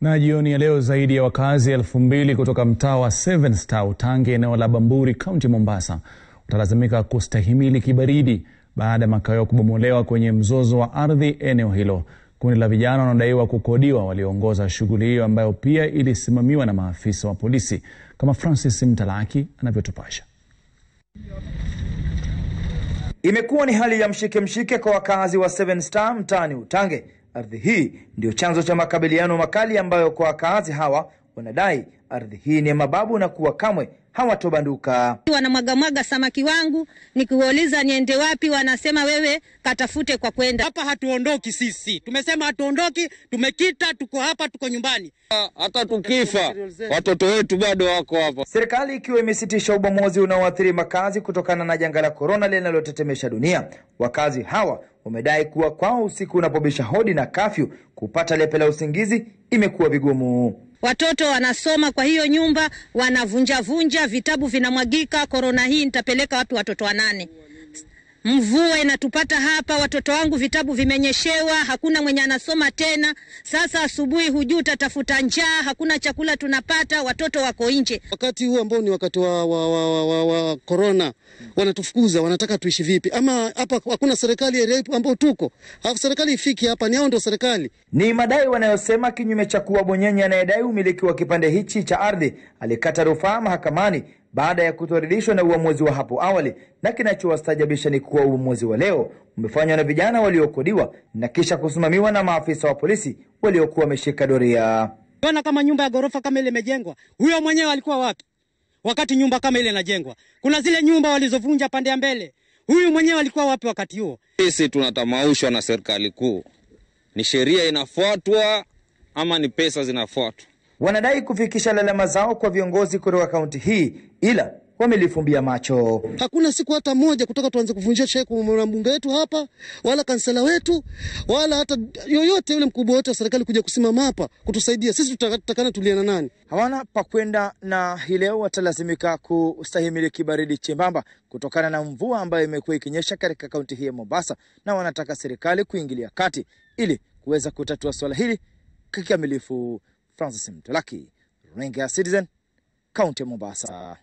Na jioni ya leo zaidi ya wakazi elfu mbili kutoka mtaa wa Seven Star Utange, eneo la Bamburi, kaunti Mombasa, watalazimika kustahimili kibaridi baada ya makao yao kubomolewa kwenye mzozo wa ardhi eneo hilo. Kundi la vijana wanaodaiwa kukodiwa walioongoza shughuli hiyo ambayo pia ilisimamiwa na maafisa wa polisi, kama Francis Mtalaki anavyotupasha. Imekuwa ni hali ya mshike mshike kwa wakazi wa Seven Star mtaani Utange Ardhi hii ndio chanzo cha makabiliano makali ambayo kwa wakaazi hawa wanadai ardhi hii ni mababu na kuwa kamwe hawatobanduka. Wanamwagamwaga samaki wangu, nikiwauliza niende wapi, wanasema wewe katafute kwa kwenda. Hapa hatuondoki sisi, tumesema hatuondoki, tumekita, tuko hapa, tuko nyumbani. Hata tukifa watoto wetu bado wako hapa. Serikali ikiwa imesitisha ubomozi unaoathiri makazi kutokana na janga la korona linalotetemesha dunia, wakazi hawa umedai kuwa kwao usiku unapobisha hodi na kafyu, kupata lepe la usingizi imekuwa vigumu. Watoto wanasoma kwa hiyo nyumba, wanavunjavunja vitabu vinamwagika. Korona hii nitapeleka wapi watoto wanane? Mvua inatupata hapa, watoto wangu vitabu vimenyeshewa, hakuna mwenye anasoma tena. Sasa asubuhi hujui utatafuta njaa, hakuna chakula tunapata, watoto wako nje. Wakati huu ambao ni wakati wa, wa, wa, wa, wa korona, wanatufukuza wanataka tuishi vipi? Ama hapa hakuna serikali area ambao tuko, alafu serikali ifiki hapa, ni hao serikali. Ni madai wanayosema kinyume cha kuwa Bonyenya anayedai umiliki wa kipande hichi cha ardhi alikata rufaa mahakamani baada ya kutoridhishwa na uamuzi wa hapo awali, na kinachowastajabisha ni kuwa uamuzi wa leo umefanywa na vijana waliokodiwa na kisha kusimamiwa na maafisa wa polisi waliokuwa wameshika doria. Ona kama nyumba ya ghorofa kama ile imejengwa, huyo mwenyewe alikuwa wapi wakati nyumba kama ile inajengwa? Kuna zile nyumba walizovunja pande ya mbele, huyu mwenyewe alikuwa wapi wakati huo? Sisi tunatamaushwa na serikali kuu, ni sheria inafuatwa ama ni pesa zinafuatwa? wanadai kufikisha lalama zao kwa viongozi kutoka kaunti hii, ila wamelifumbia macho. Hakuna siku hata moja kutoka tuanze kuvunjia sheki mbunge wetu hapa wala kansela wetu wala hata yoyote yule mkubwa wote wa serikali kuja kusimama hapa kutusaidia sisi. Tutakana tuliana nani? Hawana pa kwenda, na hii leo watalazimika kustahimili kibaridi chembamba kutokana na mvua ambayo imekuwa ikinyesha katika kaunti hii ya Mombasa, na wanataka serikali kuingilia kati ili kuweza kutatua swala hili kikamilifu. Francis Mtalaki, runinga ya Citizen, kaunti ya Mombasa.